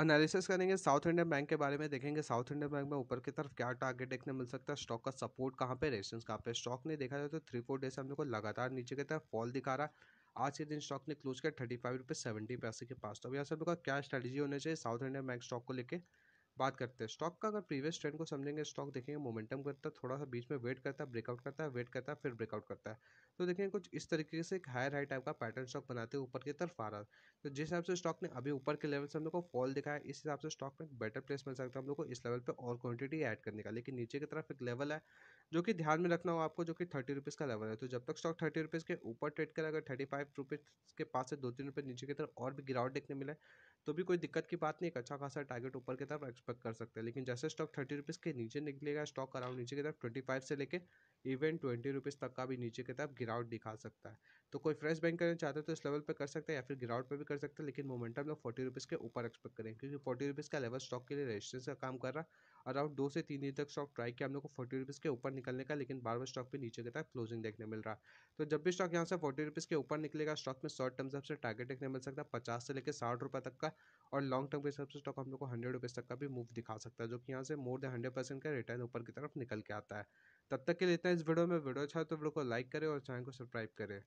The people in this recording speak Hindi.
एनालिसिस करेंगे साउथ इंडियन बैंक के बारे में देखेंगे साउथ इंडियन बैंक में ऊपर की तरफ क्या टारगेट देखने मिल सकता है स्टॉक का सपोर्ट कहाँ पे रेजिस्टेंस कहाँ पे स्टॉक ने देखा जाए तो थ्री फोर डेज हमने को लगातार नीचे की तरफ फॉल दिखा रहा है आज के दिन स्टॉक ने क्लोज किया थर्टी फाइव रुपये सेवेंटी पैसे के पास तो अब यहाँ से हम लोग का क्या स्ट्रेटेजी होने चाहिए साउथ इंडियन बैंक स्टॉक को लेकर बात करते हैं स्टॉक का अगर प्रीवियस ट्रेंड को समझेंगे स्टॉक देखेंगे मोमेंटम करता है थोड़ा सा बीच में वेट करता है ब्रेकआउट करता है वेट करता है फिर ब्रेकआउट करता है तो देखेंगे कुछ इस तरीके से एक हायर हाई टाइप का पैटर्न स्टॉक बनाते हैं ऊपर की तरफ आ रहा है तो जिस हिसाब से स्टॉक ने अभी ऊपर के लेवल से हम लोग को फॉल दिखाया इस हिसाब से स्टॉक में बेटर प्लेस मिल सकता है हम लोग को इस लेवल पर और क्वान्टिटी एड करने का लेकिन नीचे की तरफ एक लेवल है जो कि ध्यान में रखना हो आपको जो कि थर्टी रुपीज़ का लेवल है तो जब तक स्टॉक थर्टी रुपीज़ के ऊपर ट्रेड करेगा थर्टी फाइव रुपीज़ के पास से दो तीन रुपये नीचे की तरफ और भी गिरावट देखने मिले तो भी कोई दिक्कत की बात नहीं एक अच्छा खासा टारगेट ऊपर की तरफ एक्सपेक्ट कर सकते हैं लेकिन जैसे स्टॉक थर्टी रुपीज़ के नीचे निकलेगा स्टॉक अराउंड नीचे की तरफ ट्वेंटी फाइव से लेकर इवन ट्वेंटी रुपीज़ तक का भी नीचे की तरफ गिरावट दिखा सकता है तो कोई फ्रेश बैंक करना चाहते हैं तो इस लेवल पर कर सकते हैं या फिर गिरावट पर भी कर सकते हैं लेकिन मोमेंटम लोग फोर्टी रुपीज़ के ऊपर एक्सपेक्ट करें क्योंकि फोर्टी रुपीज़ का लेवल स्टॉक के लिए रजिस्ट्रेंस का काम कर रहा अराउंड दो से तीन दिन तक स्टॉक ट्राई किया हम लोग को फोर्टी रुपीज़ के ऊपर निकलने का लेकिन बार बार स्टॉक भी नीचे के तक क्लोजिंग देखने मिल रहा है तो जब भी स्टॉक यहाँ से फोर्टी रुपीज़ के ऊपर निकलेगा स्टॉक में शॉर्ट टर्म से टारगेट देखने मिल सकता है पचास से लेकर साठ रुपये तक का और लॉन्ग टर्म के हिसाब से स्टॉक हम लोग को हंड्रेड रुपीज़ तक का भी मूव दिखा सकता है जो कि यहाँ से मोर देन हंड्रेड परसेंट का रिटर्न ऊपर की तरफ निकल के आता है तब तक के लेते हैं इस वीडियो में वीडियो अच्छा है तो वीडियो को लाइक करें और चैनल को सब्सक्राइब करें